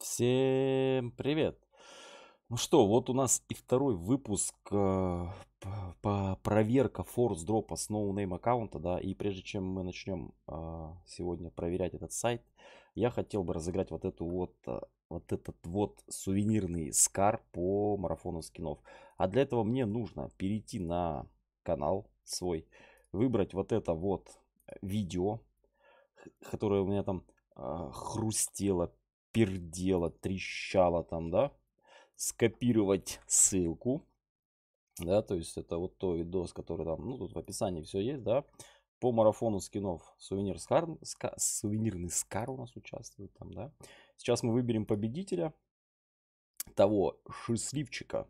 Всем привет! Ну что, вот у нас и второй выпуск э, по проверка форс дропа с ноунейм аккаунта, да, и прежде чем мы начнем э, сегодня проверять этот сайт, я хотел бы разыграть вот эту вот э, вот этот вот сувенирный скар по марафону скинов. А для этого мне нужно перейти на канал свой, выбрать вот это вот э, видео, которое у меня там э, хрустело, Пердело трещало там, да, скопировать ссылку, да, то есть это вот то видос, который там, ну, тут в описании все есть, да, по марафону скинов сувенир Скар, ска, сувенирный Скар у нас участвует там, да. Сейчас мы выберем победителя, того счастливчика,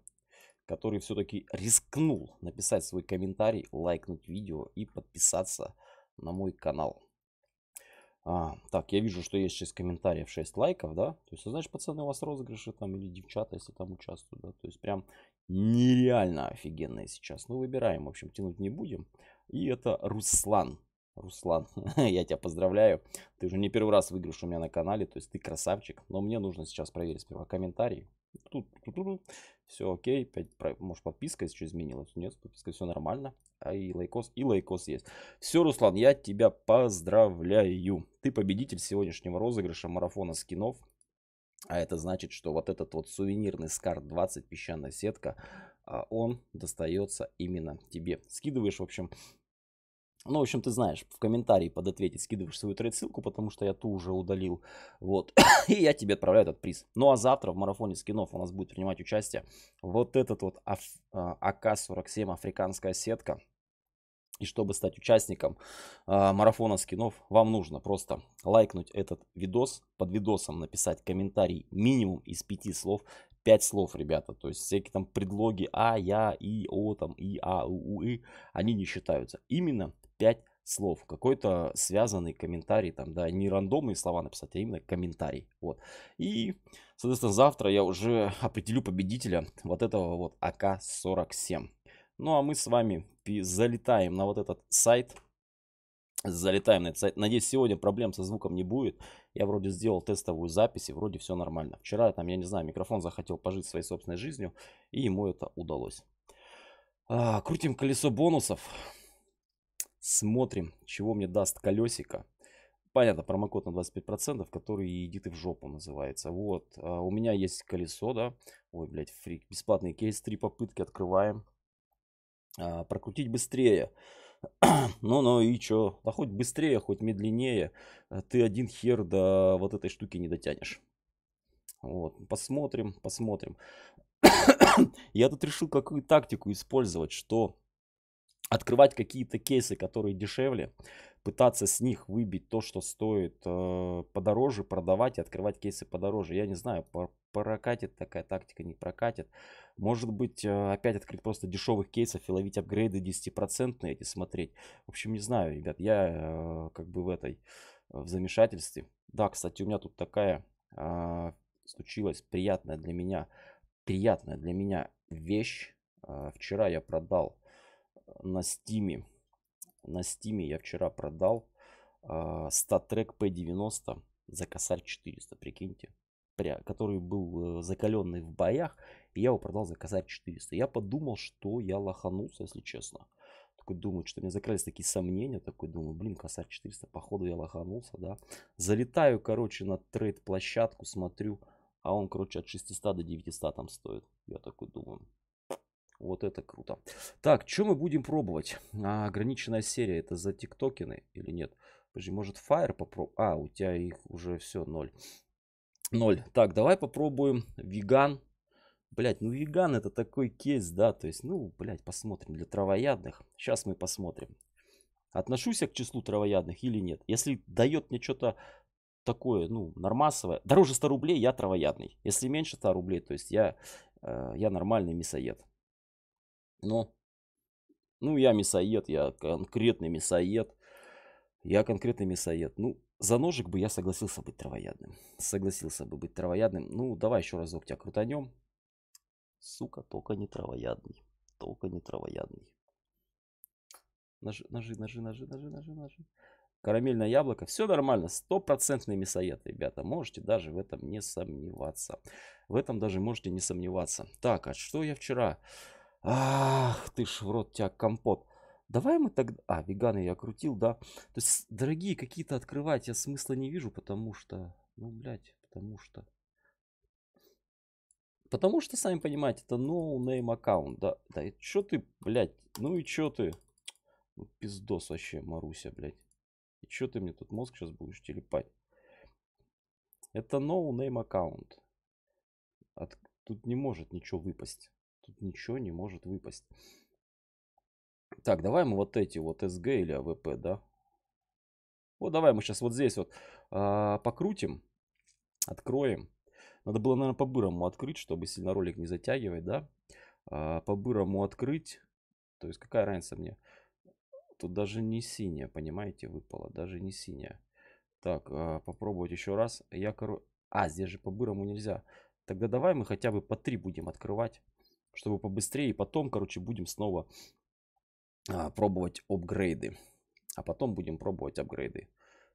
который все-таки рискнул написать свой комментарий, лайкнуть видео и подписаться на мой канал. А, так, я вижу, что есть 6 комментариев, 6 лайков, да? То есть, а значит, пацаны, у вас розыгрыши там или девчата, если там участвуют, да? То есть, прям нереально офигенные сейчас. Ну, выбираем, в общем, тянуть не будем. И это Руслан. Руслан, я тебя поздравляю. Ты уже не первый раз выигрыш у меня на канале, то есть ты красавчик. Но мне нужно сейчас проверить сперва комментарии. Тут, тут, тут все окей, 5, может подписка еще изменилась, нет, подписка все нормально, а и лайкос, и лайкос есть. Все, Руслан, я тебя поздравляю, ты победитель сегодняшнего розыгрыша марафона скинов, а это значит, что вот этот вот сувенирный SCAR 20 песчаная сетка, а, он достается именно тебе. Скидываешь, в общем, ну, в общем, ты знаешь, в комментарии под ответить скидываешь свою трейд-ссылку, потому что я ту уже удалил. Вот. И я тебе отправляю этот приз. Ну, а завтра в марафоне скинов у нас будет принимать участие вот этот вот а, АК-47 африканская сетка. И чтобы стать участником э, марафона скинов, вам нужно просто лайкнуть этот видос, под видосом написать комментарий минимум из пяти слов пять слов, ребята. То есть всякие там предлоги а, я, и, о, там, и, а, у, у, и, они не считаются. Именно пять слов, какой-то связанный комментарий, там, да, не рандомные слова написать, а именно комментарий, вот. И, соответственно, завтра я уже определю победителя вот этого вот АК-47. Ну, а мы с вами залетаем на вот этот сайт, залетаем на этот сайт. Надеюсь, сегодня проблем со звуком не будет. Я вроде сделал тестовую запись, и вроде все нормально. Вчера там, я не знаю, микрофон захотел пожить своей собственной жизнью, и ему это удалось. А, крутим колесо бонусов. Смотрим, чего мне даст колесико. Понятно, промокод на 25%, который иди ты в жопу называется. Вот, а, у меня есть колесо, да. Ой, блядь, фрик. Бесплатный кейс, три попытки открываем. А, прокрутить быстрее. Быстрее. Ну, ну и чё? Да хоть быстрее, хоть медленнее. Э, ты один хер до вот этой штуки не дотянешь. Вот, посмотрим, посмотрим. Я тут решил какую тактику использовать, что открывать какие-то кейсы, которые дешевле, пытаться с них выбить то, что стоит э, подороже, продавать и открывать кейсы подороже. Я не знаю, прокатит такая тактика, не прокатит. Может быть, э, опять открыть просто дешевых кейсов и ловить апгрейды 10% эти смотреть. В общем, не знаю, ребят, я э, как бы в этой, в замешательстве. Да, кстати, у меня тут такая э, случилась приятная для меня, приятная для меня вещь. Э, вчера я продал на стиме на стиме я вчера продал э, статрек P90 за косарь 400, прикиньте. Пря, который был э, закаленный в боях, и я его продал за косарь 400. Я подумал, что я лоханулся, если честно. Такой думаю, что у меня закрались такие сомнения. Такой думаю, блин, косарь 400, походу я лоханулся, да. Залетаю, короче, на трейд-площадку, смотрю, а он, короче, от 600 до 900 там стоит. Я такой думаю, вот это круто. Так, что мы будем пробовать? А, ограниченная серия, это за тиктокены или нет? Подожди, может Fire попробуем? А, у тебя их уже все, ноль. Ноль. Так, давай попробуем веган. Блять, ну веган это такой кейс, да, то есть, ну, блять, посмотрим для травоядных. Сейчас мы посмотрим. Отношусь я к числу травоядных или нет? Если дает мне что-то такое, ну, нормасовое, дороже 100 рублей, я травоядный. Если меньше 100 рублей, то есть я, э, я нормальный мясоед. Но, ну, я мясоед, я конкретный мясоед. Я конкретный мясоед. Ну, за ножик бы я согласился быть травоядным. Согласился бы быть травоядным. Ну, давай еще разок тебя крутанем. Сука, только не травоядный. Только не травоядный. Ножи, ножи, ножи, ножи, ножи, ножи, ножи. Карамельное яблоко. Все нормально. Стопроцентный мясоед, ребята. Можете даже в этом не сомневаться. В этом даже можете не сомневаться. Так, а что я вчера... Ах, ты ж в рот тебя компот. Давай мы тогда... А, веганы я крутил, да. То есть, дорогие, какие-то открывать я смысла не вижу, потому что... Ну, блядь, потому что... Потому что, сами понимаете, это no-name аккаунт. Да, да и чё ты, блядь, ну и чё ты? Ну, пиздос вообще, Маруся, блядь. И чё ты мне тут мозг сейчас будешь телепать? Это no-name аккаунт. От... Тут не может ничего выпасть. Тут ничего не может выпасть. Так, давай мы вот эти, вот СГ или АВП, да? Вот давай мы сейчас вот здесь вот а, покрутим, откроем. Надо было, наверное, по-бырому открыть, чтобы сильно ролик не затягивать, да? А, по-бырому открыть. То есть какая разница мне? Тут даже не синяя, понимаете, выпала. Даже не синяя. Так, а, попробовать еще раз. Я, короче... А, здесь же по-бырому нельзя. Тогда давай мы хотя бы по три будем открывать чтобы побыстрее. И потом, короче, будем снова а, пробовать апгрейды. А потом будем пробовать апгрейды.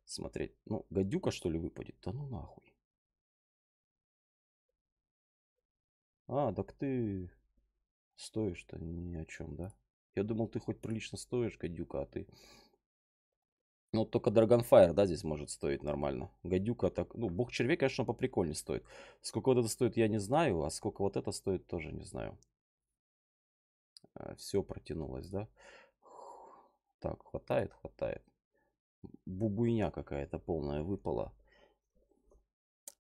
Смотреть. Ну, гадюка, что ли, выпадет? Да ну нахуй. А, так ты стоишь-то ни о чем, да? Я думал, ты хоть прилично стоишь, гадюка, а ты... Ну, только Dragonfire, да, здесь может стоить нормально. Гадюка так... Ну, бог червей, конечно, поприкольнее стоит. Сколько вот это стоит, я не знаю, а сколько вот это стоит, тоже не знаю. Э, все протянулось, да? Так, хватает, хватает. Бубуйня какая-то полная выпала.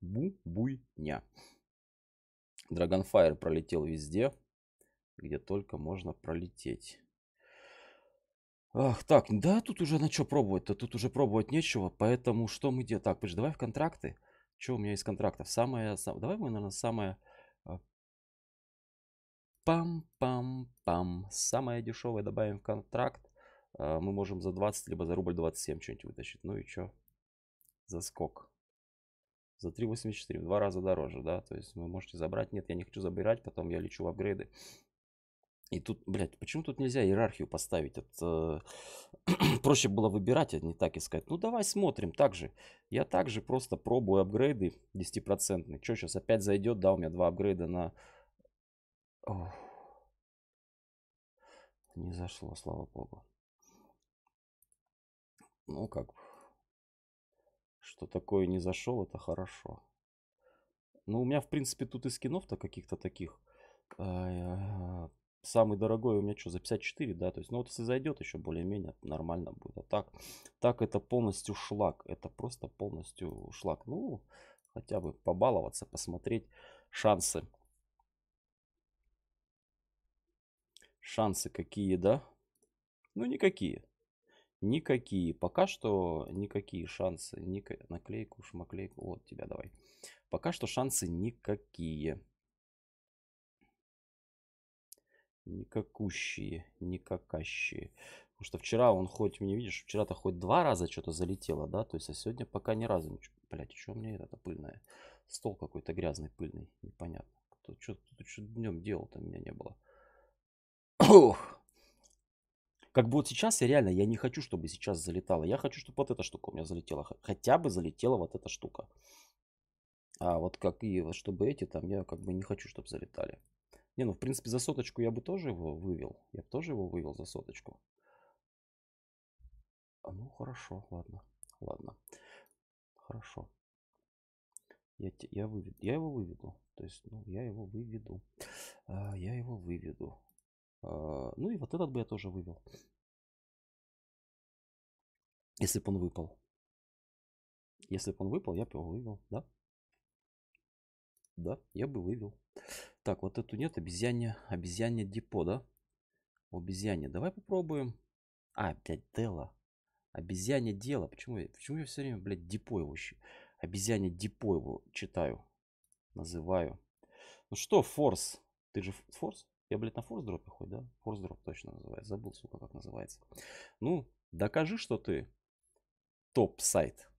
Бубуйня. Dragonfire пролетел везде, где только можно пролететь. Ах, так, да, тут уже на что пробовать-то? Тут уже пробовать нечего, поэтому что мы делаем? Так, подожди, давай в контракты. Что у меня из контрактов? Самое, сам... давай мы, наверное, самое а, Пам-пам-пам. Самое дешевое добавим в контракт. Э, мы можем за 20, либо за рубль 27 что-нибудь вытащить. Ну и что? За скок. За 3,84. В два раза дороже, да? То есть вы можете забрать. Нет, я не хочу забирать. Потом я лечу в апгрейды. И тут, блядь, почему тут нельзя иерархию поставить? Это проще было выбирать, а не так искать. Ну, давай смотрим так же. Я также просто пробую апгрейды 10%. Что, сейчас опять зайдет? Да, у меня два апгрейда на о, не зашло, слава богу. Ну как, что такое не зашел, это хорошо. Ну, у меня, в принципе, тут и скинов-то каких-то таких. Э, самый дорогой у меня что, за 54, да? То есть, ну вот если зайдет еще более-менее, нормально будет. А так, так это полностью шлак. Это просто полностью шлак. Ну, хотя бы побаловаться, посмотреть шансы. Шансы какие, да? Ну, никакие. Никакие. Пока что никакие шансы. Ник... Наклейку, шмаклейку. Вот тебя давай. Пока что шансы никакие. Никакущие, никакащие. Потому что вчера он хоть, мне видишь, вчера-то хоть два раза что-то залетело, да? То есть, а сегодня пока ни разу ничего. Блять, а что у меня это пыльное? Стол какой-то грязный, пыльный, непонятно. Кто, что, кто, что днем делал-то меня не было. Как бы вот сейчас я реально, я не хочу, чтобы сейчас залетало. Я хочу, чтобы вот эта штука у меня залетела. Хотя бы залетела вот эта штука. А вот как и чтобы эти там, я как бы не хочу, чтобы залетали. Не, ну в принципе за соточку я бы тоже его вывел. Я бы тоже его вывел за соточку. А, ну хорошо, ладно, ладно. Хорошо. Я, я, выведу, я его выведу. То есть, ну, я его выведу. А, я его выведу. А, ну и вот этот бы я тоже вывел. Если бы он выпал. Если бы он выпал, я бы его вывел, да? Да, я бы вывел. Так, вот эту нет, обезьяне, обезьяне депо, да? Обезьяне, давай попробуем. А, опять Дела. Обезьяне дело. Почему я, почему я все время, блядь, депо его еще? Обезьяне депо его читаю. Называю. Ну что, Форс? Ты же Форс? Я, блядь, на форс-дропе хоть, да? Форс-дроп точно называется. Забыл, сука, как называется. Ну, докажи, что ты топ-сайт.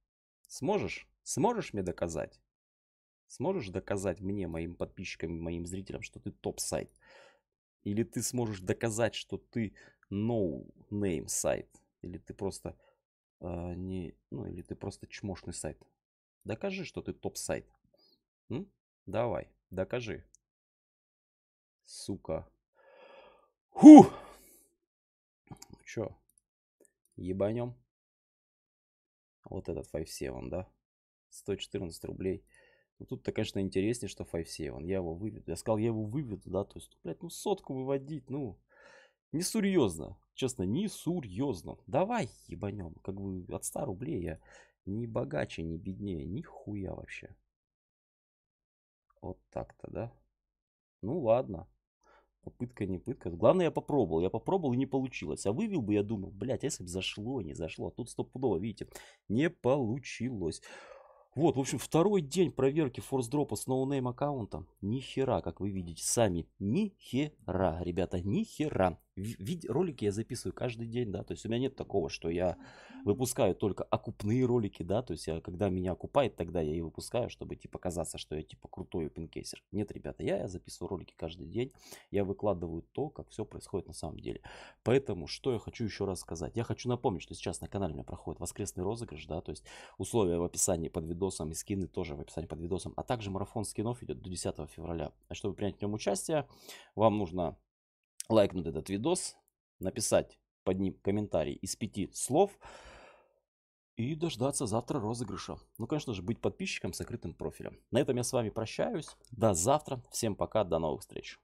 Сможешь? Сможешь мне доказать? Сможешь доказать мне, моим подписчикам, моим зрителям, что ты топ-сайт? Или ты сможешь доказать, что ты no-name сайт? Или ты просто э, не... Ну, или ты просто чмошный сайт? Докажи, что ты топ-сайт. Давай, докажи. Сука. Ху! Ну чё, ебанем? Вот этот 5.7, да? 114 рублей. Ну, тут-то, конечно, интереснее, что 5.7. Я его выведу. Я сказал, я его выведу, да? То есть, ну, блядь, ну сотку выводить, ну... Не серьезно, честно, не серьезно. Давай ебанем, как бы от 100 рублей я не богаче, не беднее, нихуя вообще. Вот так-то, да? Ну ладно. Попытка не пытка. Главное, я попробовал. Я попробовал и не получилось. А вывел бы, я думал, блядь, если бы зашло, не зашло. А тут стопудово, видите, не получилось. Вот, в общем, второй день проверки форс-дропа с ноунейм аккаунтом. Ни хера, как вы видите сами. Ни хера, ребята, ни хера. Вид ролики я записываю каждый день, да, то есть у меня нет такого, что я выпускаю только окупные ролики, да, то есть я, когда меня окупает, тогда я и выпускаю, чтобы типа казаться, что я типа крутой опенкейсер. Нет, ребята, я, я записываю ролики каждый день, я выкладываю то, как все происходит на самом деле. Поэтому, что я хочу еще раз сказать, я хочу напомнить, что сейчас на канале у меня проходит воскресный розыгрыш, да, то есть условия в описании под видосом и скины тоже в описании под видосом, а также марафон скинов идет до 10 февраля. А чтобы принять в нем участие, вам нужно лайкнуть этот видос, написать под ним комментарий из пяти слов и дождаться завтра розыгрыша. Ну, конечно же, быть подписчиком с закрытым профилем. На этом я с вами прощаюсь. До завтра. Всем пока. До новых встреч.